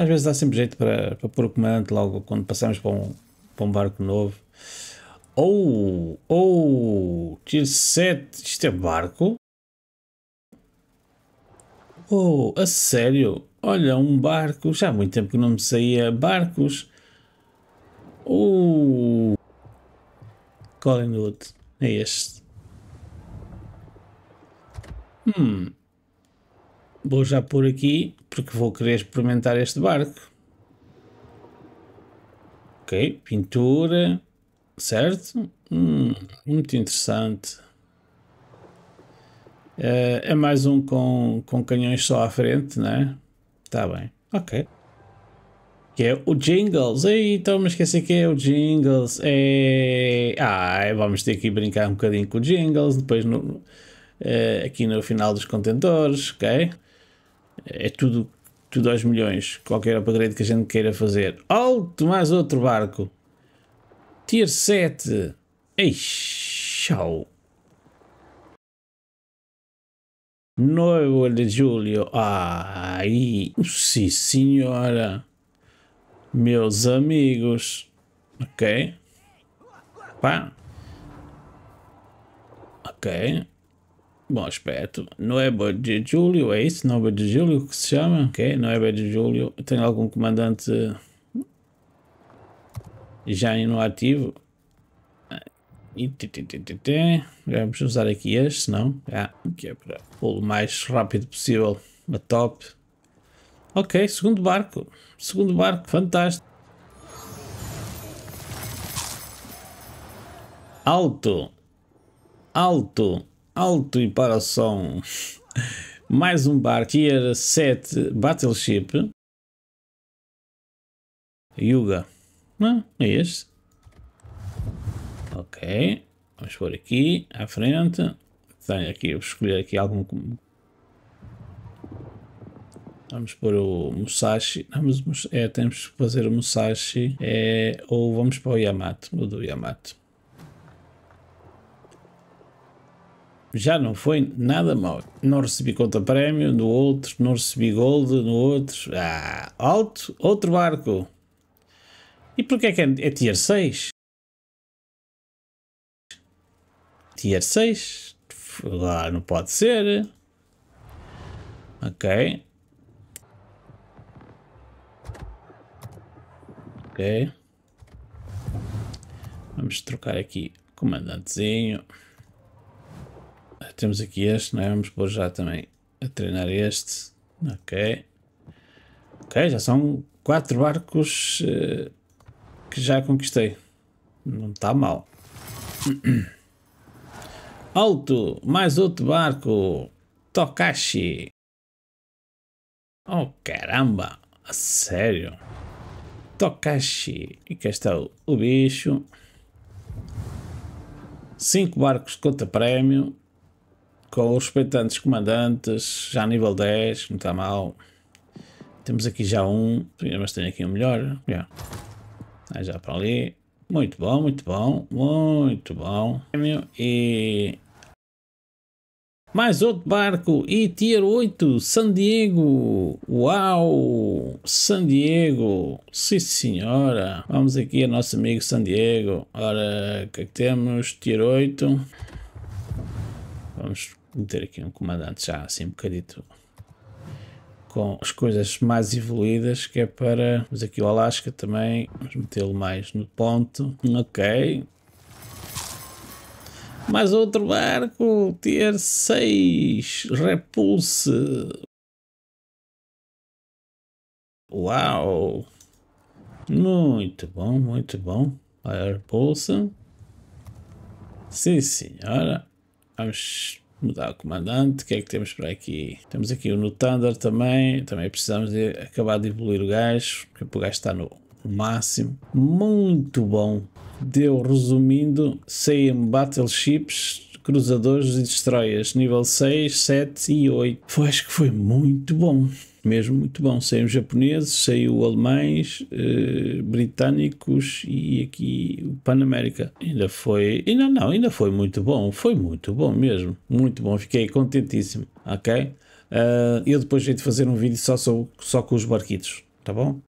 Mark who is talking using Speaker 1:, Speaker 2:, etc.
Speaker 1: Às vezes dá sempre jeito para, para pôr o comandante logo quando passamos para um, para um barco novo. Ou, oh, ou, oh, tier 7, isto é barco? Oh, a sério? Olha, um barco, já há muito tempo que não me saía barcos. Oh, uh, Collingwood, é, é este. Hum, Vou já por aqui, porque vou querer experimentar este barco. Ok, pintura, certo? Hum, muito interessante. Uh, é mais um com, com canhões só à frente, né? Tá bem, ok. Que é o Jingles. Ei, então me esqueci que é o Jingles. É... Ah, é, vamos ter que brincar um bocadinho com o Jingles. Depois no, uh, aqui no final dos contentores, ok? é tudo, tudo aos milhões, qualquer upgrade que a gente queira fazer. Alto, mais outro barco. Tier 7. Ei, tchau. 9 de julho. Ai, sim senhora. Meus amigos. Ok. Pá. Ok. Bom aspecto. Noiva de Julio é isso? Noiva de Julio que se chama? Ok, Noiva de Julio. Tem algum comandante já no ativo? Ah, vamos usar aqui este, senão ah, que é para o mais rápido possível. Uma top. Ok, segundo barco. Segundo barco, fantástico. Alto. Alto. Alto e para o som. Mais um bar Tier 7 Battleship. Yuga. Não, é este. Ok. Vamos por aqui, à frente. Tenho aqui, vou escolher aqui algum... Vamos pôr o Musashi. Não, mas, é, temos que fazer o Musashi. É, ou vamos para o Yamato, o do Yamato. já não foi nada mal. Não recebi conta prémio no outro, não recebi gold no outro. Ah, alto, outro barco. E porquê é que é, é tier 6? Tier 6? Lá não pode ser. Ok. Ok. Vamos trocar aqui comandantezinho temos aqui este, não é? Vamos pôr já também a treinar este. Ok. Ok, já são quatro barcos uh, que já conquistei. Não está mal. Alto! Mais outro barco! Tokashi! Oh caramba! A sério! Tokashi! E cá está o, o bicho. Cinco barcos contra prémio com os respeitantes comandantes, já nível 10, não está mal. Temos aqui já um, mas tem aqui um melhor. Yeah. Aí já para ali. Muito bom, muito bom, muito bom. E mais outro barco e tier 8, San Diego. Uau! San Diego, sim senhora. Vamos aqui ao nosso amigo San Diego. Ora, o que é que temos? Tier 8. Vamos meter aqui um comandante já assim um bocadito com as coisas mais evoluídas, que é para... Mas aqui o Alasca também, vamos metê-lo mais no ponto. Ok. Mais outro barco, tier 6, repulse. Uau! Muito bom, muito bom. repulse repulsa. Sim, senhora. Vamos mudar o comandante, o que é que temos por aqui? Temos aqui o no também, também precisamos de acabar de evoluir o gajo, porque o gajo está no máximo. Muito bom. Deu, resumindo, sem Battleships, cruzadores e destroyers, nível 6, 7 e 8. Foi, acho que foi muito bom, mesmo muito bom. os japoneses, saiu alemães, eh, britânicos e aqui o Panamérica. Ainda foi, ainda não, ainda foi muito bom, foi muito bom mesmo, muito bom, fiquei contentíssimo, ok? Uh, eu depois hei de fazer um vídeo só, só só com os barquitos, tá bom?